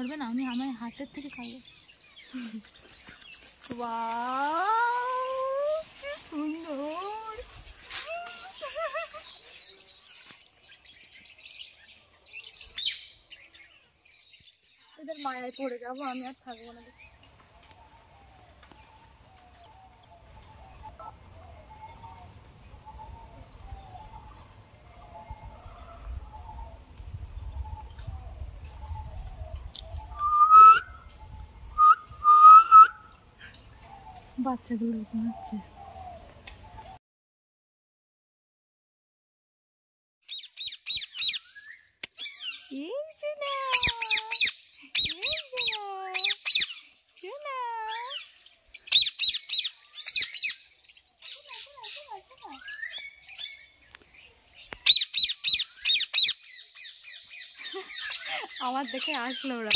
ধরবে না আমি আমার হাতের থেকে খাবো সুন্দর এদের মায়ায় পড়ে যাবো আমি আর থাকবো না বাচ্চাগুলো ঘুমাচ্ছে আমার দেখে আসলো ওরা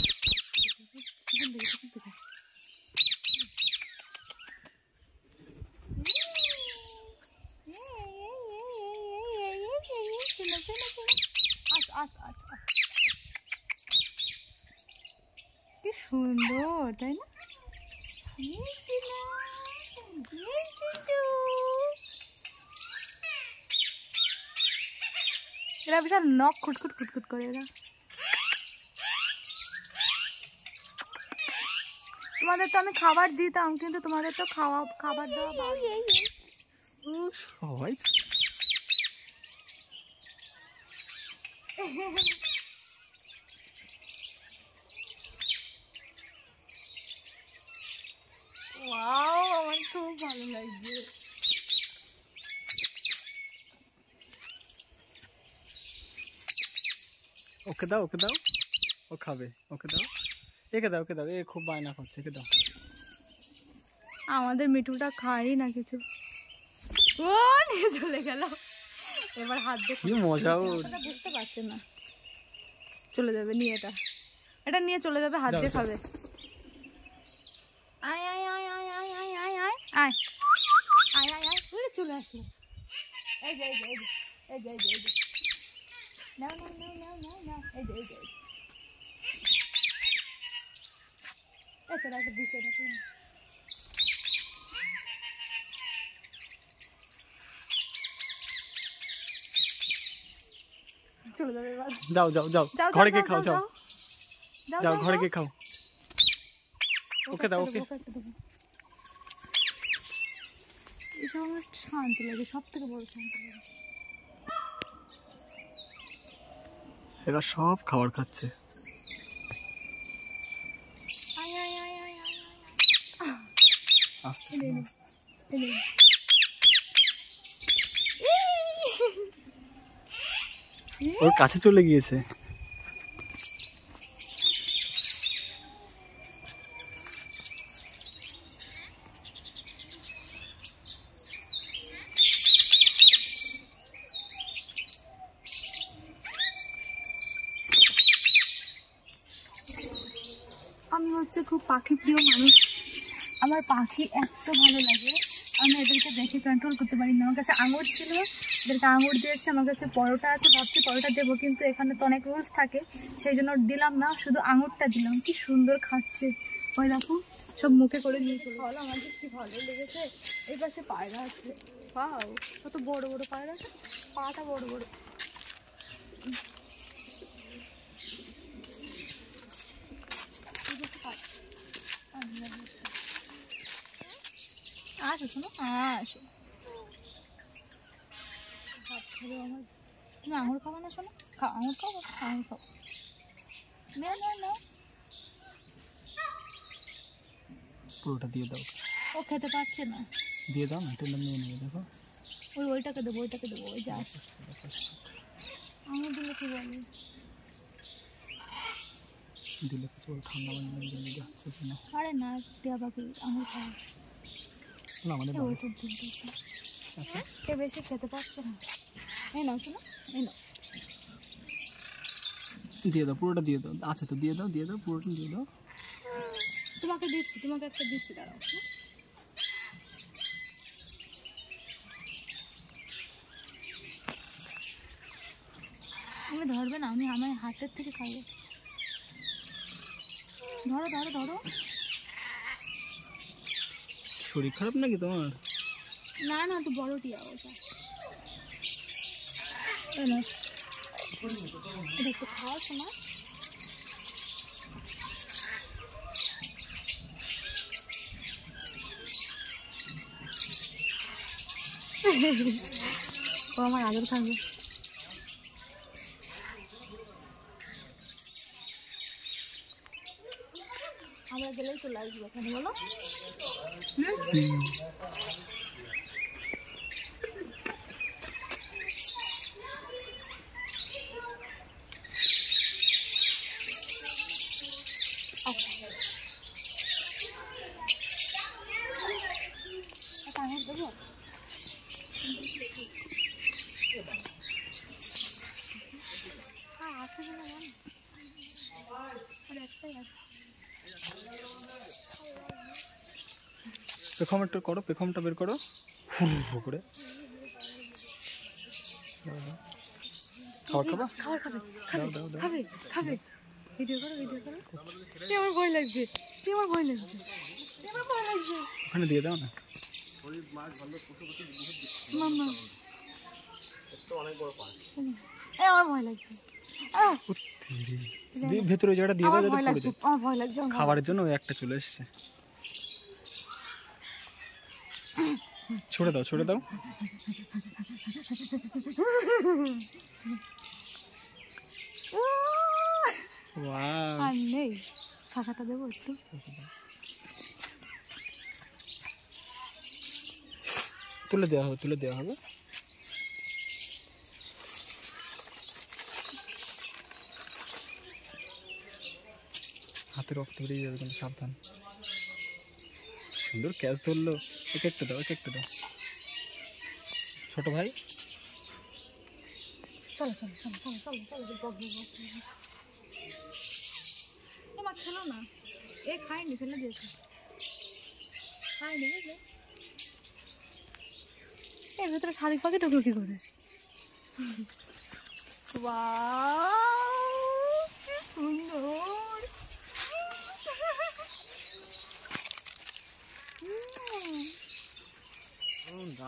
চলে চলে চলে আচ্ছা আচ্ছা আচ্ছা কি সুন্দর তাই না এরা বিশাল নখ খুটখুট খুটখুট করে এরা তোমাদের তো আমি খাবার দিতাম কিন্তু তোমাদের তো খাওয়া খাবার দেওয়া সবাই ওয়াও মনতো ভালো লাগে ওক দাও ওক দাও ও খাবে ওক দাও একে দাও একে দাও এই খুব বায়না করছে একে দাও আমাদের মিঠুটা খায় না কিছু কোন চলে গেল এবার হাত দেখো কি মজা বুঝতে পারছে না চলে যাবে নিয়ে এটা এটা নিয়ে চলে যাবে হাত দিয়ে খাবে আয় আয় আয় আয় আয় আয় আয় আয় আয় আয় আয় আয় চলে আসলো এই যে এই যে এই যে এই যে এই যে নাও নাও নাও নাও নাও নাও এই যে এই যে এটা রাখো দিছে না যাও যাও যাও ঘরে গিয়ে খাও যাও যাও ঘরে গিয়ে খাও ওকে দাও ওকে শান্তি লাগে সব থেকে বড় শান্তি লাগে এরা সব খাবার খাচ্ছে আস্তে ওর কাছে চলে গিয়েছে আমি হচ্ছে খুব পাখি প্রিয় মানুষ আমার পাখি এত ভালো লাগে আমি এদেরকে দেখে কন্ট্রোল করতে পারি না আমার কাছে আঙুর ছিল এদেরকে আঙুর দিয়েছি আমার কাছে পরোটা আছে ভাবছি পরোটা দেবো কিন্তু এখানে তো অনেক রোজ থাকে সেই জন্য দিলাম না শুধু আঙুরটা দিলাম কি সুন্দর খাচ্ছে ওই রকম সব মুখে করে নিয়ে চলে ভালো আমাদের কি ভালো লেগেছে এই পাশে পায়রা আছে পাও কত বড় বড় পায়রা আছে পাটা বড় বড় আসো আচ্ছা, শোনো আসো আচ্ছা, তুমি আঙুর খাবো না শোনো খা আঙুর খাবো আঙুর খাবো না না না পুরোটা দিয়ে দাও ও খেতে পারছে না দিয়ে দাও না তেলে নিয়ে নিয়ে দেখো ওই ওইটাকে দেবো ওইটাকে দেবো ওই যাস আঙুর দিলে কি বলে দিলে কিছু ঠান্ডা বানিয়ে দিলে যাচ্ছে কিনা আরে না দেওয়া বাকি আঙুর খাওয়া না আমাদের আচ্ছা। বেশি খেতে পারছে না এই এই দিয়ে দাও পুরোটা দিয়ে দাও আচ্ছা তো দিয়ে দাও দিয়ে দাও পুরোটা দিয়ে দাও তোমাকে দিচ্ছি তোমাকে একটা দিচ্ছি দাঁড়াও তুমি ধরবে না আমি আমার হাতের থেকে খাবো ধরো ধরো ধরো শরীর খারাপ নাকি তোমার না না তো বড়টি আওয়াজ একটু খাওয়ার সময় ও আমার আগের খাবে আমরা গেলেই চলে লাগবে এখানে বলো হুম পেখমটা করো পেখমটা বের করো হু করে ভয় লাগছে ভয় লাগছে ভয় লাগছে ভেতরে জায়গাটা দিয়ে খাবারের জন্য ওই একটা চলে এসছে ছুড়ে দাও ছুড়ে দাও আর নেই শশাটা দেবো একটু তুলে দেওয়া হবে তুলে দেওয়া হবে হাতে রক্ত বেরিয়ে যাবে কিন্তু সাবধান সুন্দর ক্যাচ ধরলো ওকে একটা দাও ওকে একটা দাও ছোট ভাই চলো খেলো না এ খায়নি খায়নি ভেতরে শালিক পাখি ঢুকলো কি করে বা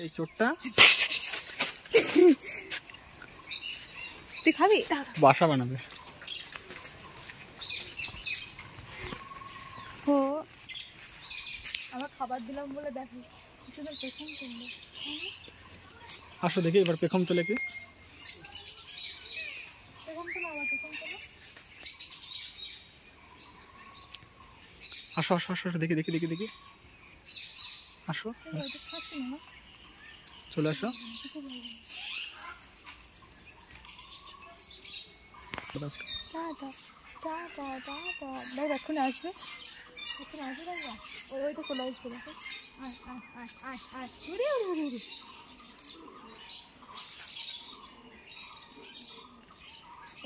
এই চোরটা তুই খাবি বাসা বানাবে ও খাবার দিলাম বলে আসো দেখি এবার পেখম চলে কি আসো আসো আসো দেখি দেখি দেখি দেখি আসো খাচ্ছি না চলে আসো আসবে আসবে চলে আসবে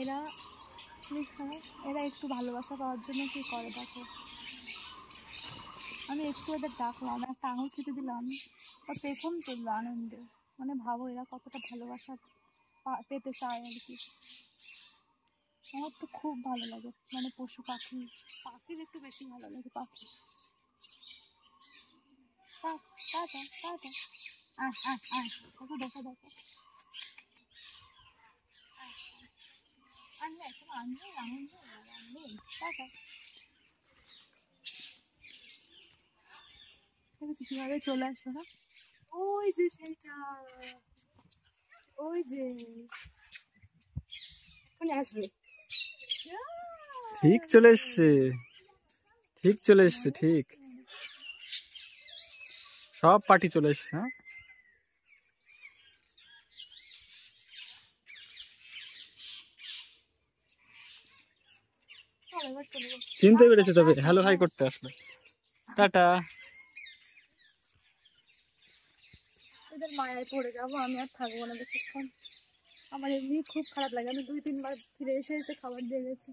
এরা এরা একটু ভালোবাসা পাওয়ার জন্য কি করে দেখো আমি মানে একটু ওদের ডাকলাম একটা আঙুল খেতে দিলাম ওর পেছন করলো আনন্দে মানে ভাবো এরা কতটা ভালোবাসা পেতে চায় আর কি আমার তো খুব ভালো লাগে মানে পশু পাখি পাখির একটু বেশি ভালো লাগে পাখি দেখো দেখো আনলে এখন আনলে আনলে আনলে ঠিক চলে আসলো না ওই যে সেইটা ওই যে এখন আসবে ঠিক চলে এসছে ঠিক চলে এসছে ঠিক সব পার্টি চলে এসছে হ্যাঁ চিনতে পেরেছে তবে হ্যালো হাই করতে আসলে টাটা এদের মায়ায় পড়ে যাবো আমি আর থাকবো না বেশিক্ষণ আমার এমনি খুব খারাপ লাগে আমি দুই তিনবার ফিরে এসে এসে খাবার দিয়ে গেছি